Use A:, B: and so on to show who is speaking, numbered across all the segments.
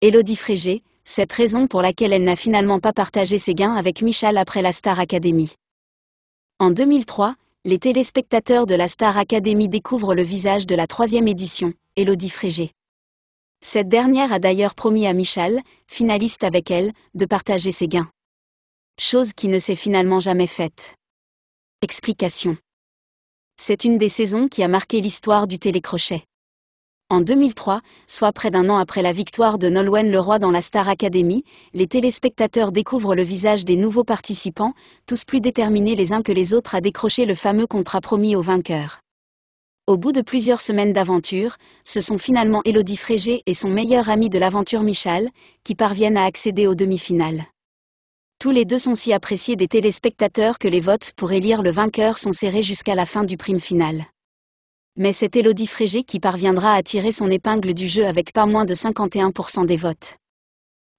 A: Elodie Frégé, cette raison pour laquelle elle n'a finalement pas partagé ses gains avec Michal après la Star Academy. En 2003, les téléspectateurs de la Star Academy découvrent le visage de la troisième édition, Elodie Frégé. Cette dernière a d'ailleurs promis à Michal, finaliste avec elle, de partager ses gains. Chose qui ne s'est finalement jamais faite. Explication. C'est une des saisons qui a marqué l'histoire du télécrochet. En 2003, soit près d'un an après la victoire de Nolwenn Leroy dans la Star Academy, les téléspectateurs découvrent le visage des nouveaux participants, tous plus déterminés les uns que les autres à décrocher le fameux contrat promis au vainqueur. Au bout de plusieurs semaines d'aventure, ce sont finalement Elodie Frégé et son meilleur ami de l'aventure Michal, qui parviennent à accéder aux demi-finales. Tous les deux sont si appréciés des téléspectateurs que les votes pour élire le vainqueur sont serrés jusqu'à la fin du prime final mais c'est Elodie Frégé qui parviendra à tirer son épingle du jeu avec pas moins de 51% des votes.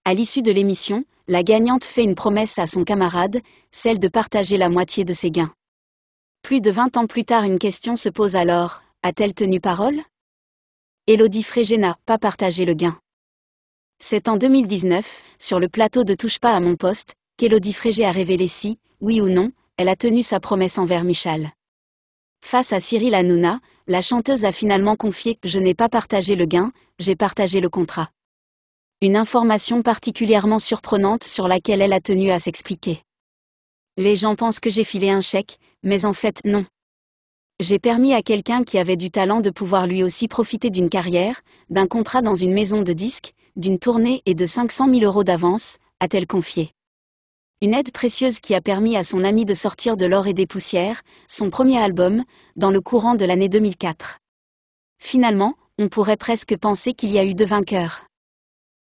A: À l'issue de l'émission, la gagnante fait une promesse à son camarade, celle de partager la moitié de ses gains. Plus de 20 ans plus tard, une question se pose alors, a-t-elle tenu parole Elodie Frégé n'a pas partagé le gain. C'est en 2019, sur le plateau de Touche pas à mon poste, qu'Elodie Frégé a révélé si, oui ou non, elle a tenu sa promesse envers Michal. Face à Cyril Hanouna, la chanteuse a finalement confié « Je n'ai pas partagé le gain, j'ai partagé le contrat ». Une information particulièrement surprenante sur laquelle elle a tenu à s'expliquer. Les gens pensent que j'ai filé un chèque, mais en fait non. J'ai permis à quelqu'un qui avait du talent de pouvoir lui aussi profiter d'une carrière, d'un contrat dans une maison de disques, d'une tournée et de 500 000 euros d'avance, a-t-elle confié. Une aide précieuse qui a permis à son ami de sortir de l'or et des poussières, son premier album, dans le courant de l'année 2004. Finalement, on pourrait presque penser qu'il y a eu deux vainqueurs.